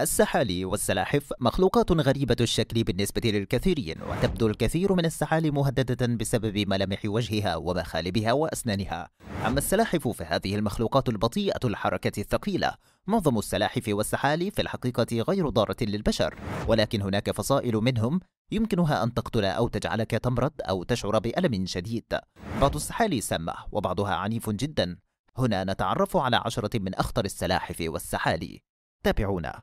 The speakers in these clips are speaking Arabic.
السحالي والسلاحف مخلوقات غريبة الشكل بالنسبة للكثيرين وتبدو الكثير من السحالي مهددة بسبب ملامح وجهها ومخالبها وأسنانها أما السلاحف فهذه المخلوقات البطيئة الحركة الثقيلة معظم السلاحف والسحالي في الحقيقة غير ضارة للبشر ولكن هناك فصائل منهم يمكنها أن تقتل أو تجعلك تمرض أو تشعر بألم شديد بعض السحالي سامة وبعضها عنيف جدا هنا نتعرف على عشرة من أخطر السلاحف والسحالي تابعونا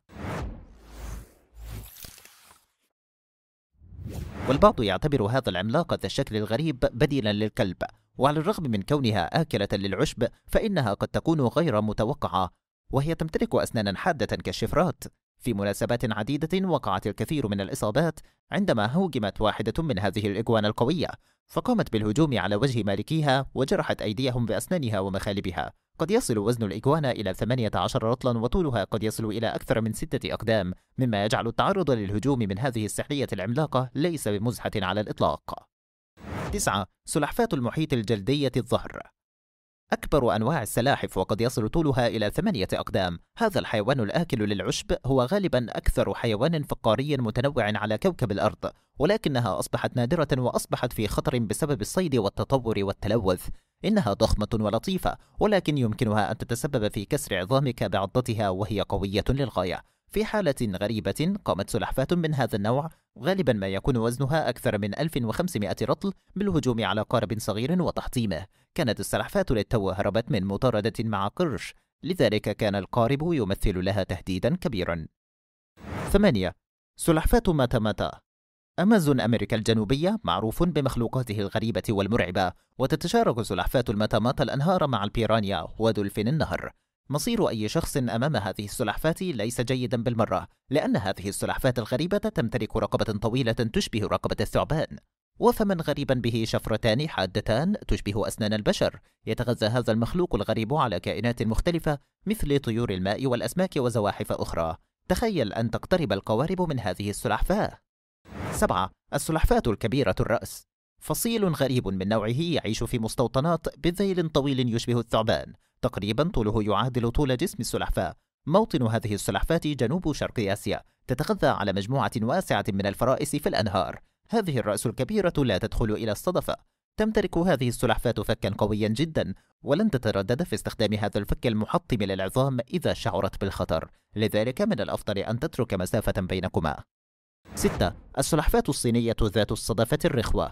والبعض يعتبر هذا العملاق ذا الشكل الغريب بديلا للكلب وعلى الرغم من كونها آكلة للعشب فإنها قد تكون غير متوقعة وهي تمتلك أسنانا حادة كالشفرات في مناسبات عديدة وقعت الكثير من الإصابات عندما هوجمت واحدة من هذه الإجوان القوية فقامت بالهجوم على وجه مالكيها وجرحت أيديهم بأسنانها ومخالبها قد يصل وزن الإجوانا إلى 18 رطلا وطولها قد يصل إلى أكثر من ستة أقدام مما يجعل التعرض للهجوم من هذه السحلية العملاقة ليس بمزحة على الإطلاق 9. سلحفاة المحيط الجلدية الظهر أكبر أنواع السلاحف وقد يصل طولها إلى ثمانية أقدام هذا الحيوان الآكل للعشب هو غالبا أكثر حيوان فقاري متنوع على كوكب الأرض ولكنها أصبحت نادرة وأصبحت في خطر بسبب الصيد والتطور والتلوث إنها ضخمة ولطيفة ولكن يمكنها أن تتسبب في كسر عظامك بعضتها وهي قوية للغاية في حالة غريبة قامت سلحفاة من هذا النوع غالبا ما يكون وزنها أكثر من 1500 رطل بالهجوم على قارب صغير وتحطيمه كانت السلحفاة للتو هربت من مطاردة مع قرش لذلك كان القارب يمثل لها تهديدا كبيرا 8. سلحفاة ماتاماتا أمازون أمريكا الجنوبية معروف بمخلوقاته الغريبة والمرعبة وتتشارك سلحفاة المتامات الأنهار مع البيرانيا ودولفين النهر مصير أي شخص أمام هذه السلحفاة ليس جيدا بالمرة لأن هذه السلحفاة الغريبة تمتلك رقبة طويلة تشبه رقبة الثعبان وفما غريبا به شفرتان حادتان تشبه أسنان البشر يتغذى هذا المخلوق الغريب على كائنات مختلفة مثل طيور الماء والأسماك وزواحف أخرى تخيل أن تقترب القوارب من هذه السلحفاة سبعة السلحفاة الكبيرة الرأس فصيل غريب من نوعه يعيش في مستوطنات بذيل طويل يشبه الثعبان تقريبا طوله يعادل طول جسم السلحفاة موطن هذه السلحفاة جنوب شرق آسيا تتغذى على مجموعة واسعة من الفرائس في الأنهار هذه الرأس الكبيرة لا تدخل إلى الصدفة تمتلك هذه السلحفاة فكا قويا جدا ولن تتردد في استخدام هذا الفك المحطم للعظام إذا شعرت بالخطر لذلك من الأفضل أن تترك مسافة بينكما 6. السلحفاة الصينية ذات الصدفة الرخوة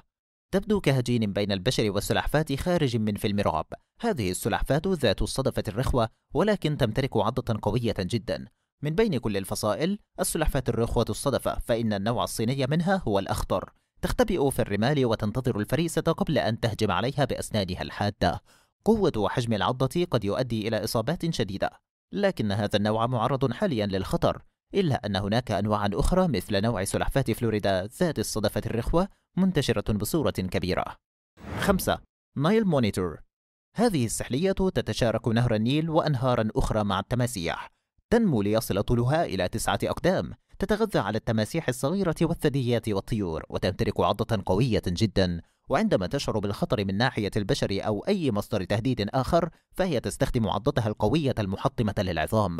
تبدو كهجين بين البشر والسلحفاة خارج من فيلم رعب هذه السلحفاة ذات الصدفة الرخوة ولكن تمتلك عضة قوية جدا من بين كل الفصائل السلحفاة الرخوة الصدفة فإن النوع الصيني منها هو الأخطر تختبئ في الرمال وتنتظر الفريسة قبل أن تهجم عليها بأسنانها الحادة قوة وحجم العضة قد يؤدي إلى إصابات شديدة لكن هذا النوع معرض حاليا للخطر إلا أن هناك أنواعا أخرى مثل نوع سلحفاة فلوريدا ذات الصدفة الرخوة منتشرة بصورة كبيرة. 5. نايل مونيتور هذه السحلية تتشارك نهر النيل وأنهارا أخرى مع التماسيح تنمو ليصل طولها إلى تسعة أقدام تتغذى على التماسيح الصغيرة والثدييات والطيور وتمتلك عضة قوية جدا وعندما تشعر بالخطر من ناحية البشر أو أي مصدر تهديد آخر فهي تستخدم عضتها القوية المحطمة للعظام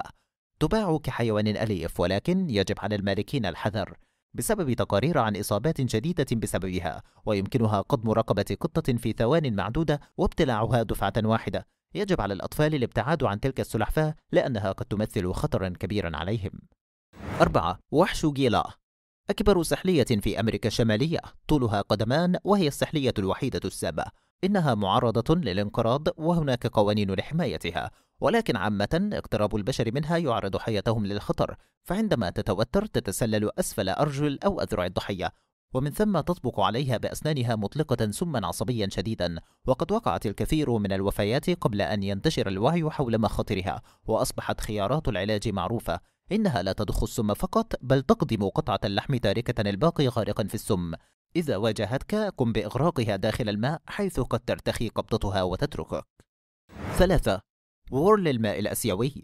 تباع كحيوان أليف ولكن يجب على المالكين الحذر بسبب تقارير عن إصابات شديدة بسببها ويمكنها قضم رقبة قطة في ثوان معدودة وابتلاعها دفعة واحدة يجب على الأطفال الابتعاد عن تلك السلحفاة لأنها قد تمثل خطرا كبيرا عليهم 4. وحش جيلا أكبر سحلية في أمريكا الشمالية طولها قدمان وهي السحلية الوحيدة السامة إنها معرضة للانقراض وهناك قوانين لحمايتها ولكن عامة اقتراب البشر منها يعرض حياتهم للخطر فعندما تتوتر تتسلل أسفل أرجل أو أذرع الضحية ومن ثم تطبق عليها بأسنانها مطلقة سما عصبيا شديدا وقد وقعت الكثير من الوفيات قبل أن ينتشر الوعي حول مخاطرها وأصبحت خيارات العلاج معروفة إنها لا تضخ السم فقط بل تقدم قطعة اللحم تاركة الباقي غارقا في السم إذا واجهتك قم بإغراقها داخل الماء حيث قد ترتخي قبضتها وتتركك ثلاثة وورل الماء الآسيوي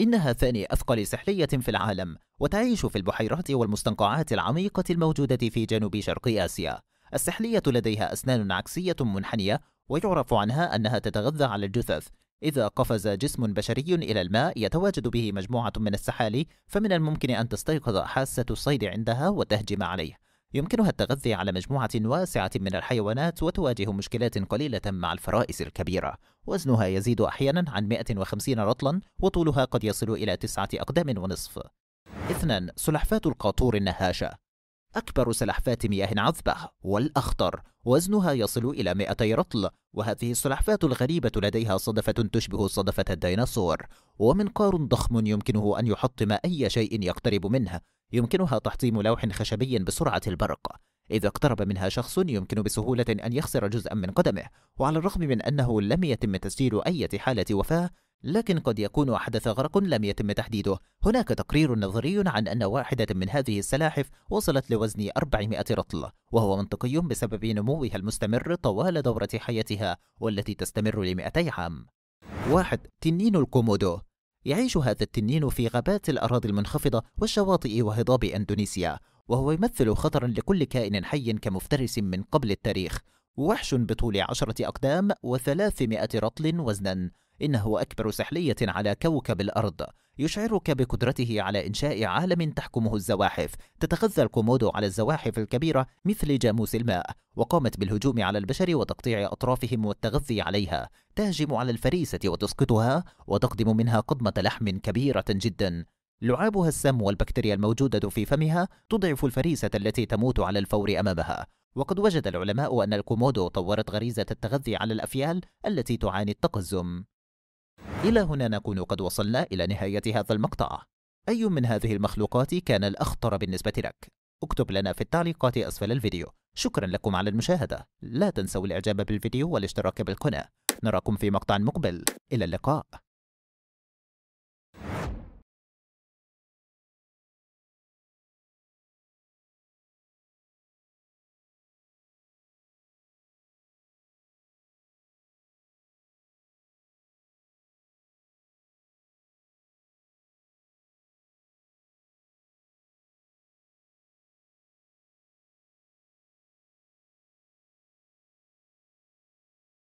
إنها ثاني أثقل سحلية في العالم وتعيش في البحيرات والمستنقعات العميقة الموجودة في جنوب شرق آسيا السحلية لديها أسنان عكسية منحنية ويعرف عنها أنها تتغذى على الجثث إذا قفز جسم بشري إلى الماء يتواجد به مجموعة من السحالي فمن الممكن أن تستيقظ حاسة الصيد عندها وتهجم عليه يمكنها التغذي على مجموعة واسعة من الحيوانات وتواجه مشكلات قليلة مع الفرائس الكبيرة وزنها يزيد أحيانا عن 150 رطلا وطولها قد يصل إلى تسعة أقدام ونصف اثنان سلحفاة القاطور النهاشة أكبر سلحفاة مياه عذبة والأخطر وزنها يصل إلى 200 رطل وهذه السلحفاة الغريبة لديها صدفة تشبه صدفة الديناصور ومنقار ضخم يمكنه أن يحطم أي شيء يقترب منه يمكنها تحطيم لوح خشبي بسرعة البرق إذا اقترب منها شخص يمكن بسهولة أن يخسر جزءا من قدمه وعلى الرغم من أنه لم يتم تسجيل أي حالة وفاة لكن قد يكون أحدث غرق لم يتم تحديده هناك تقرير نظري عن أن واحدة من هذه السلاحف وصلت لوزن 400 رطل وهو منطقي بسبب نموها المستمر طوال دورة حياتها والتي تستمر ل 200 عام 1. تنين الكومودو يعيش هذا التنين في غابات الأراضي المنخفضة والشواطئ وهضاب أندونيسيا وهو يمثل خطرا لكل كائن حي كمفترس من قبل التاريخ وحش بطول عشرة أقدام وثلاثمائة رطل وزنا إنه أكبر سحلية على كوكب الأرض يشعرك بقدرته على إنشاء عالم تحكمه الزواحف تتغذى الكومودو على الزواحف الكبيرة مثل جاموس الماء وقامت بالهجوم على البشر وتقطيع أطرافهم والتغذي عليها تهجم على الفريسة وتسقطها وتقدم منها قضمة لحم كبيرة جدا لعابها السم والبكتيريا الموجودة في فمها تضعف الفريسة التي تموت على الفور أمامها وقد وجد العلماء أن الكومودو طورت غريزة التغذي على الأفيال التي تعاني التقزم إلى هنا نكون قد وصلنا إلى نهاية هذا المقطع أي من هذه المخلوقات كان الأخطر بالنسبة لك؟ اكتب لنا في التعليقات أسفل الفيديو شكرا لكم على المشاهدة لا تنسوا الإعجاب بالفيديو والاشتراك بالقناة نراكم في مقطع مقبل إلى اللقاء